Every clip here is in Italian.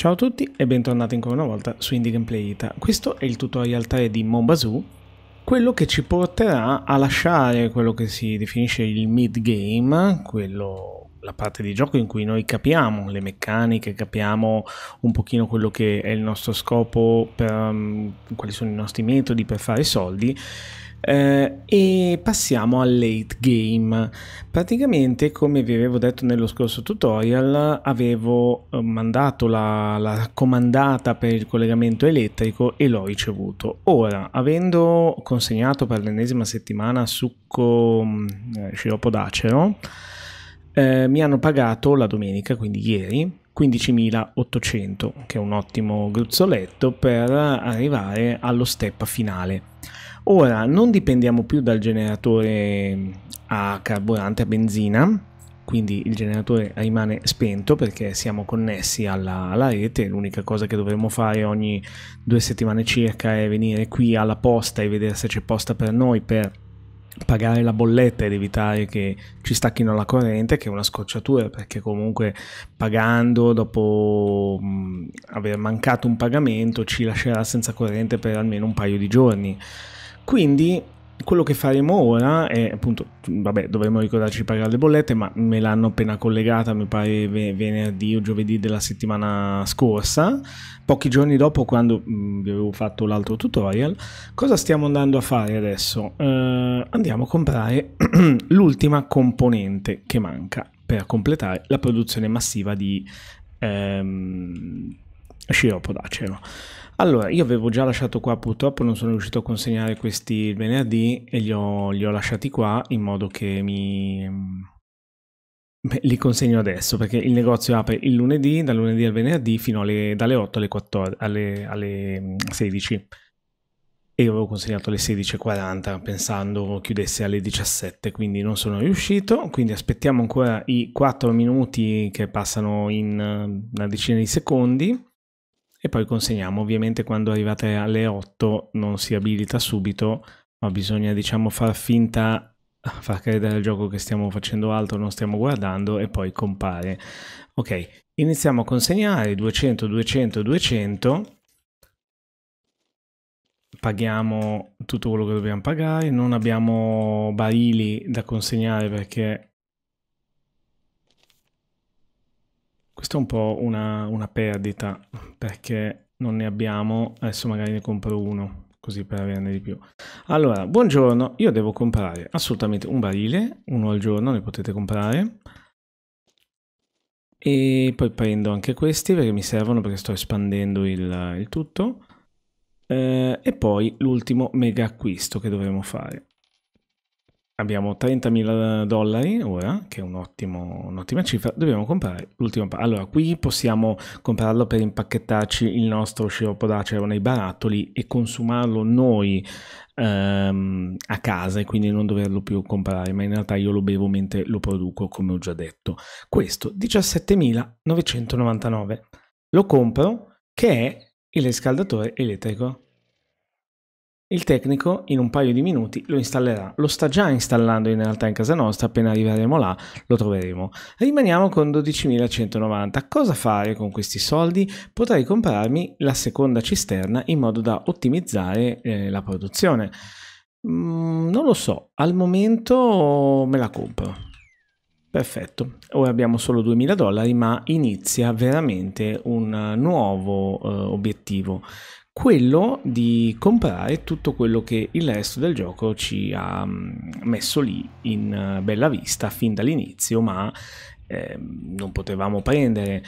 Ciao a tutti e bentornati ancora una volta su Indie Gameplay Ita. Questo è il tutorial 3 di Mombazoo, quello che ci porterà a lasciare quello che si definisce il mid-game, la parte di gioco in cui noi capiamo le meccaniche, capiamo un pochino quello che è il nostro scopo, per, um, quali sono i nostri metodi per fare soldi, eh, e passiamo al late game. Praticamente, come vi avevo detto nello scorso tutorial, avevo eh, mandato la, la comandata per il collegamento elettrico e l'ho ricevuto. Ora, avendo consegnato per l'ennesima settimana succo mm, eh, sciroppo d'acero, eh, mi hanno pagato la domenica, quindi ieri, 15.800, che è un ottimo gruzzoletto per arrivare allo step finale. Ora non dipendiamo più dal generatore a carburante a benzina, quindi il generatore rimane spento perché siamo connessi alla, alla rete, l'unica cosa che dovremmo fare ogni due settimane circa è venire qui alla posta e vedere se c'è posta per noi per pagare la bolletta ed evitare che ci stacchino la corrente che è una scocciatura perché comunque pagando dopo aver mancato un pagamento ci lascerà senza corrente per almeno un paio di giorni quindi quello che faremo ora è appunto, vabbè, dovremmo ricordarci di pagare le bollette, ma me l'hanno appena collegata, mi pare venerdì o giovedì della settimana scorsa, pochi giorni dopo quando mm, vi avevo fatto l'altro tutorial. Cosa stiamo andando a fare adesso? Eh, andiamo a comprare l'ultima componente che manca per completare la produzione massiva di ehm, sciroppo d'acero. Cioè, allora, io avevo già lasciato qua, purtroppo non sono riuscito a consegnare questi venerdì e li ho, li ho lasciati qua in modo che mi... Mm, beh, li consegno adesso perché il negozio apre il lunedì, dal lunedì al venerdì fino alle, dalle 8 alle, 14, alle, alle 16 mm, e io avevo consegnato alle 16.40 pensando chiudesse alle 17 quindi non sono riuscito quindi aspettiamo ancora i 4 minuti che passano in una decina di secondi e poi consegniamo. Ovviamente quando arrivate alle 8 non si abilita subito, ma bisogna diciamo far finta far credere al gioco che stiamo facendo altro, non stiamo guardando e poi compare. Ok, iniziamo a consegnare 200, 200, 200. Paghiamo tutto quello che dobbiamo pagare, non abbiamo barili da consegnare perché Questa è un po' una, una perdita perché non ne abbiamo, adesso magari ne compro uno così per averne di più. Allora, buongiorno, io devo comprare assolutamente un barile, uno al giorno ne potete comprare. E poi prendo anche questi perché mi servono perché sto espandendo il, il tutto. Eh, e poi l'ultimo mega acquisto che dovremo fare abbiamo 30.000 dollari ora, che è un'ottima cifra, dobbiamo comprare l'ultimo pacco. Allora, qui possiamo comprarlo per impacchettarci il nostro sciroppo d'acero nei barattoli e consumarlo noi ehm, a casa e quindi non doverlo più comprare, ma in realtà io lo bevo mentre lo produco, come ho già detto. Questo, 17.999. Lo compro, che è il riscaldatore elettrico il tecnico in un paio di minuti lo installerà, lo sta già installando in realtà in casa nostra, appena arriveremo là lo troveremo. Rimaniamo con 12.190, cosa fare con questi soldi? Potrei comprarmi la seconda cisterna in modo da ottimizzare eh, la produzione. Mm, non lo so, al momento me la compro. Perfetto, ora abbiamo solo 2000 dollari ma inizia veramente un nuovo eh, obiettivo, quello di comprare tutto quello che il resto del gioco ci ha mm, messo lì in eh, bella vista fin dall'inizio ma eh, non potevamo prendere,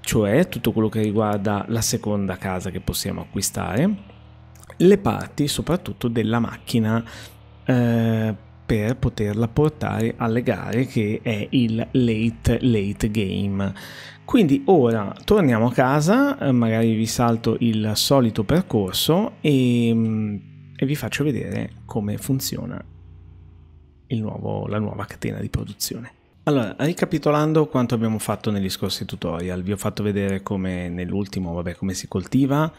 cioè tutto quello che riguarda la seconda casa che possiamo acquistare, le parti soprattutto della macchina eh, per poterla portare alle gare che è il late late game. Quindi ora torniamo a casa, eh, magari vi salto il solito percorso e, mm, e vi faccio vedere come funziona nuovo, la nuova catena di produzione. Allora, ricapitolando quanto abbiamo fatto negli scorsi tutorial, vi ho fatto vedere come nell'ultimo, vabbè, come si coltiva,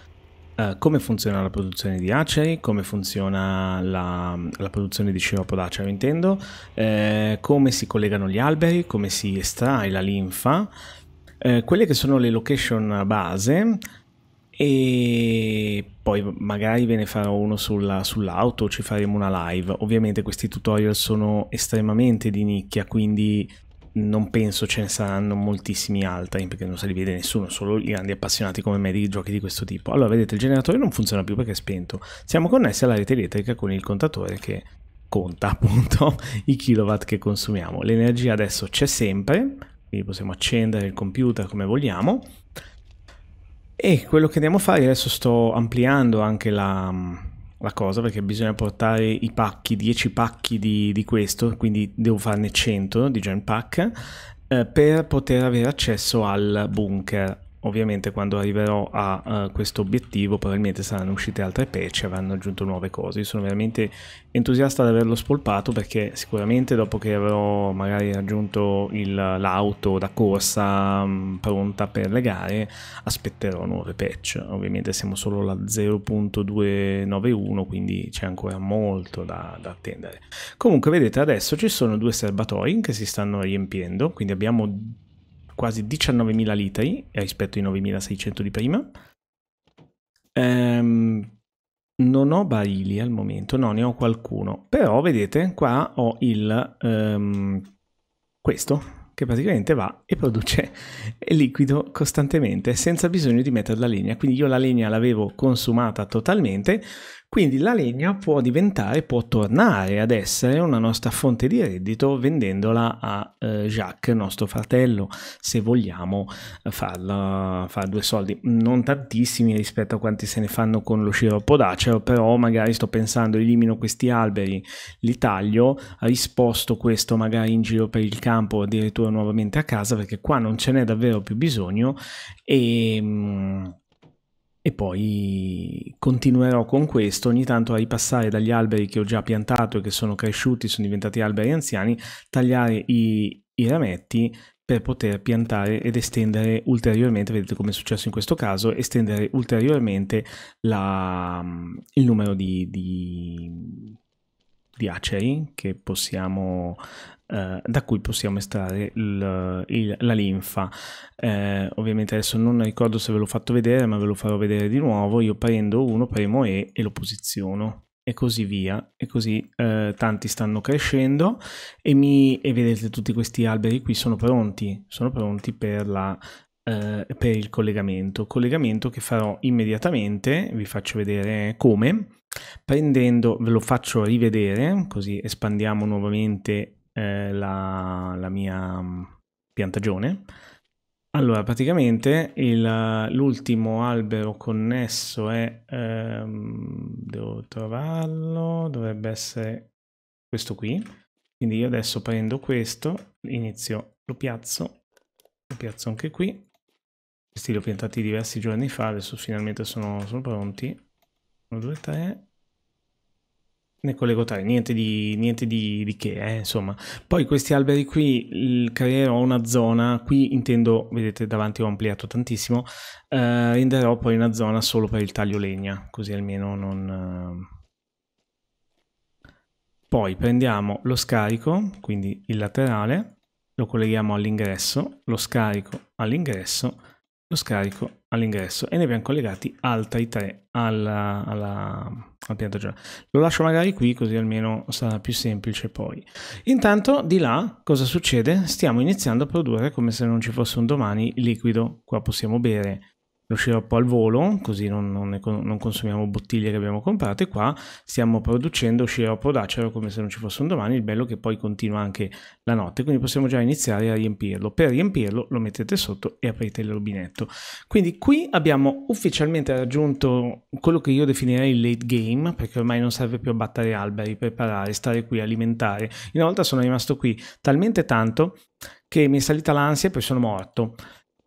eh, come funziona la produzione di aceri, come funziona la, la produzione di sciroppo d'acero intendo, eh, come si collegano gli alberi, come si estrae la linfa, eh, quelle che sono le location base e poi magari ve ne farò uno sulla, sull'auto, ci faremo una live. Ovviamente questi tutorial sono estremamente di nicchia, quindi non penso ce ne saranno moltissimi altri perché non se li vede nessuno, solo i grandi appassionati come me di giochi di questo tipo. Allora, vedete, il generatore non funziona più perché è spento. Siamo connessi alla rete elettrica con il contatore che conta appunto i kilowatt che consumiamo. L'energia adesso c'è sempre, quindi possiamo accendere il computer come vogliamo. E quello che andiamo a fare, adesso sto ampliando anche la la cosa perché bisogna portare i pacchi, 10 pacchi di, di questo, quindi devo farne 100 di gen pack eh, per poter avere accesso al bunker ovviamente quando arriverò a uh, questo obiettivo probabilmente saranno uscite altre patch e avranno aggiunto nuove cose. Io sono veramente entusiasta di averlo spolpato perché sicuramente dopo che avrò magari raggiunto l'auto da corsa um, pronta per le gare aspetterò nuove patch. Ovviamente siamo solo alla 0.291 quindi c'è ancora molto da, da attendere. Comunque vedete adesso ci sono due serbatoi che si stanno riempiendo quindi abbiamo quasi 19.000 litri rispetto ai 9.600 di prima. Ehm, non ho barili al momento, no, ne ho qualcuno. Però vedete, qua ho il... Um, questo che praticamente va e produce liquido costantemente senza bisogno di mettere la legna. Quindi io la legna l'avevo consumata totalmente, quindi la legna può diventare, può tornare ad essere una nostra fonte di reddito vendendola a eh, Jacques, nostro fratello, se vogliamo eh, farla, fare due soldi. Non tantissimi rispetto a quanti se ne fanno con lo sciroppo d'acero, però magari sto pensando elimino questi alberi, li taglio, risposto questo magari in giro per il campo, addirittura nuovamente a casa, perché qua non ce n'è davvero più bisogno e... Mh, mm, e poi continuerò con questo ogni tanto a ripassare dagli alberi che ho già piantato e che sono cresciuti, sono diventati alberi anziani, tagliare i, i rametti per poter piantare ed estendere ulteriormente, vedete come è successo in questo caso, estendere ulteriormente la, il numero di, di di aceri che possiamo Uh, da cui possiamo estrarre il, il, la linfa. Uh, ovviamente adesso non ricordo se ve l'ho fatto vedere, ma ve lo farò vedere di nuovo. Io prendo uno, premo E e lo posiziono e così via e così uh, tanti stanno crescendo e, mi, e vedete tutti questi alberi qui sono pronti sono pronti per la per il collegamento collegamento che farò immediatamente vi faccio vedere come prendendo, ve lo faccio rivedere, così espandiamo nuovamente eh, la, la, mia mm, piantagione. Allora, praticamente l'ultimo albero connesso è, ehm, devo trovarlo, dovrebbe essere questo qui. Quindi io adesso prendo questo, inizio, lo piazzo, lo piazzo anche qui. Questi li ho piantati diversi giorni fa, adesso finalmente sono, sono pronti 1, 2, 3. Ne collego 3, niente di, niente di, di che, eh, insomma. Poi questi alberi qui, il creerò una zona, qui intendo, vedete davanti ho ampliato tantissimo, eh, renderò poi una zona solo per il taglio legna, così almeno non... Eh. Poi prendiamo lo scarico, quindi il laterale, lo colleghiamo all'ingresso, lo scarico all'ingresso, lo scarico all'ingresso e ne abbiamo collegati altri tre alla, alla, al piantagione. Lo lascio magari qui così almeno sarà più semplice poi. Intanto di là cosa succede? Stiamo iniziando a produrre come se non ci fosse un domani liquido. Qua possiamo bere lo sciroppo al volo, così non, non, non, consumiamo bottiglie che abbiamo comprato e qua stiamo producendo sciroppo d'acero come se non ci fosse un domani, il bello che poi continua anche la notte, quindi possiamo già iniziare a riempirlo. Per riempirlo lo mettete sotto e aprite il rubinetto. Quindi qui abbiamo ufficialmente raggiunto quello che io definirei il late game, perché ormai non serve più abbattere alberi, preparare, stare qui, alimentare. Una volta sono rimasto qui talmente tanto che mi è salita l'ansia e poi sono morto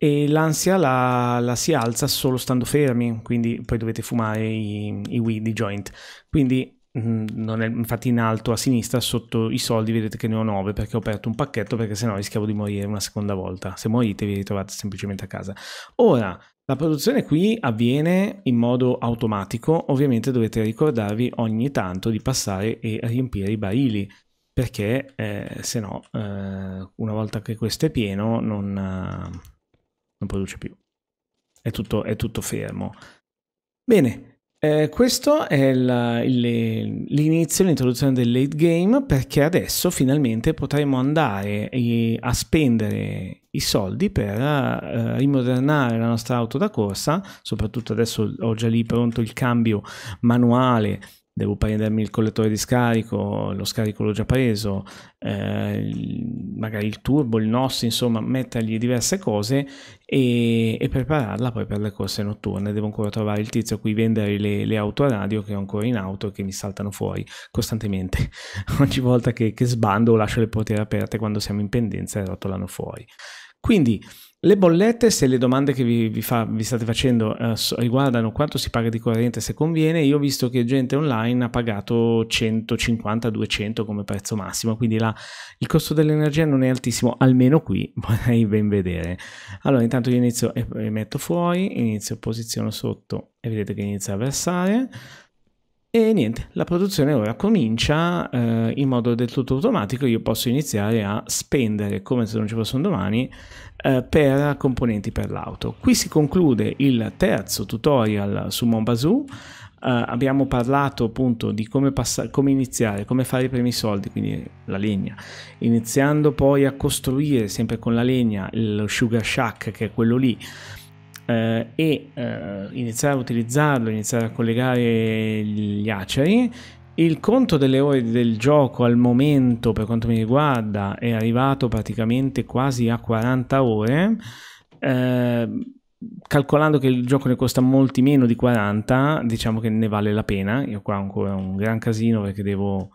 e l'ansia la, la, si alza solo stando fermi, quindi poi dovete fumare i, i weed, i joint. Quindi mh, mm, è, infatti in alto a sinistra sotto i soldi vedete che ne ho 9 perché ho aperto un pacchetto perché sennò rischiavo di morire una seconda volta. Se morite vi ritrovate semplicemente a casa. Ora, la produzione qui avviene in modo automatico, ovviamente dovete ricordarvi ogni tanto di passare e riempire i barili perché eh, se no eh, una volta che questo è pieno non, eh, non produce più. È tutto, è tutto fermo. Bene, eh, questo è l'inizio, l'introduzione del late game perché adesso finalmente potremo andare a spendere i soldi per eh, rimodernare la nostra auto da corsa, soprattutto adesso ho già lì pronto il cambio manuale devo prendermi il collettore di scarico, lo scarico l'ho già preso, eh, magari il turbo, il NOS, insomma mettergli diverse cose e, e, prepararla poi per le corse notturne. Devo ancora trovare il tizio a cui vendere le, le radio che ho ancora in auto e che mi saltano fuori costantemente. Ogni volta che, che sbando o lascio le portiere aperte quando siamo in pendenza e rotolano fuori. Quindi le bollette, se le domande che vi, vi, fa, vi state facendo eh, riguardano quanto si paga di corrente, se conviene, io ho visto che gente online ha pagato 150-200 come prezzo massimo, quindi là il costo dell'energia non è altissimo, almeno qui vorrei ben vedere. Allora intanto io inizio e, e metto fuori, inizio, posiziono sotto e vedete che inizia a versare. E niente, la produzione ora comincia eh, in modo del tutto automatico, io posso iniziare a spendere come se non ci fossero domani eh, per componenti per l'auto. Qui si conclude il terzo tutorial su Monbazoo. Uh, abbiamo parlato appunto di come, come, iniziare, come fare i primi soldi, quindi la legna, iniziando poi a costruire sempre con la legna lo sugar shack che è quello lì, eh, e eh, iniziare a utilizzarlo, iniziare a collegare gli aceri. Il conto delle ore del gioco al momento, per quanto mi riguarda, è arrivato praticamente quasi a 40 ore. Eh, calcolando che il gioco ne costa molti meno di 40, diciamo che ne vale la pena. Io qua ho ancora un gran casino perché devo,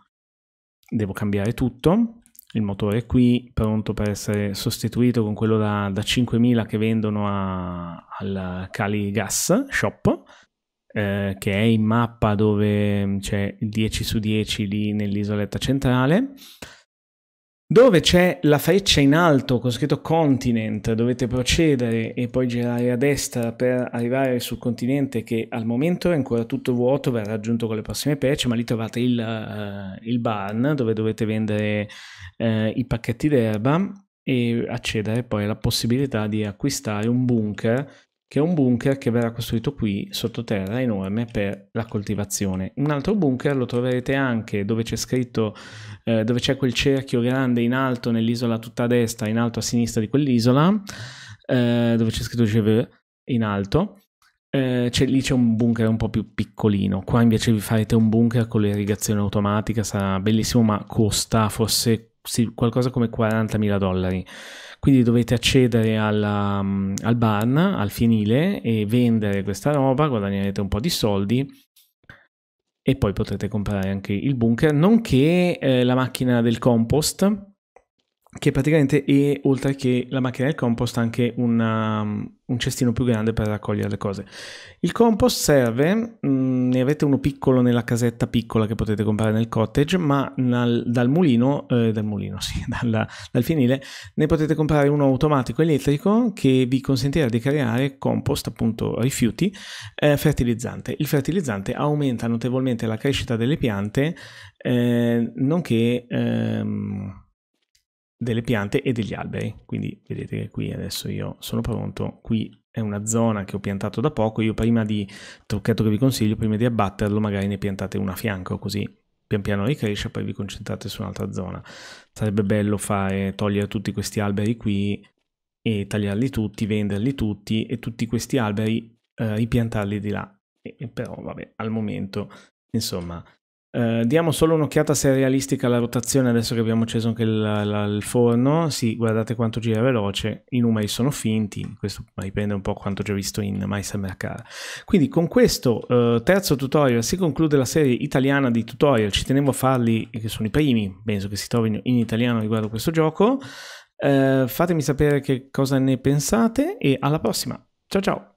devo cambiare tutto il motore qui, pronto per essere sostituito con quello da, da 5.000 che vendono a, al Cali Gas Shop, eh, che è in mappa dove c'è cioè, 10 su 10 lì nell'isoletta centrale dove c'è la freccia in alto con scritto continent, dovete procedere e poi girare a destra per arrivare sul continente che al momento è ancora tutto vuoto, verrà raggiunto con le prossime patch, ma lì trovate il, uh, il barn dove dovete vendere uh, i pacchetti d'erba e accedere poi alla possibilità di acquistare un bunker che è un bunker che verrà costruito qui sottoterra enorme per la coltivazione. Un altro bunker lo troverete anche dove c'è scritto, eh, dove c'è quel cerchio grande in alto nell'isola tutta a destra, in alto a sinistra di quell'isola, eh, dove c'è scritto Geveux in alto. Eh, c'è, lì c'è un bunker un po' più piccolino. Qua invece vi farete un bunker con l'irrigazione automatica, sarà bellissimo, ma costa forse sì, qualcosa come 40.000 dollari. Quindi dovete accedere alla, mm, al barn, al fienile e vendere questa roba, guadagnerete un po' di soldi e poi potrete comprare anche il bunker, nonché eh, la macchina del compost che praticamente è oltre che la macchina del compost anche una, um, un cestino più grande per raccogliere le cose. Il compost serve, mh, mm, ne avete uno piccolo nella casetta piccola che potete comprare nel cottage, ma dal, dal mulino, eh, dal mulino sì, dalla, dal finile, ne potete comprare uno automatico elettrico che vi consentirà di creare compost, appunto rifiuti, eh, fertilizzante. Il fertilizzante aumenta notevolmente la crescita delle piante, eh, nonché... Ehm, delle piante e degli alberi. Quindi vedete che qui adesso io sono pronto, qui è una zona che ho piantato da poco, io prima di, trucchetto che vi consiglio, prima di abbatterlo magari ne piantate una a fianco così pian piano ricresce e poi vi concentrate su un'altra zona. Sarebbe bello fare, togliere tutti questi alberi qui e tagliarli tutti, venderli tutti e tutti questi alberi eh, ripiantarli di là. E, e però vabbè, al momento insomma eh, diamo solo un'occhiata se è realistica la rotazione adesso che abbiamo acceso anche il, la, il, forno. Sì, guardate quanto gira veloce, i numeri sono finti, questo dipende un po' quanto già visto in Mai Sembra Cara. Quindi con questo uh, terzo tutorial si conclude la serie italiana di tutorial, ci tenevo a farli, eh, che sono i primi, penso che si trovino in italiano riguardo questo gioco. Uh, fatemi sapere che cosa ne pensate e alla prossima. Ciao ciao!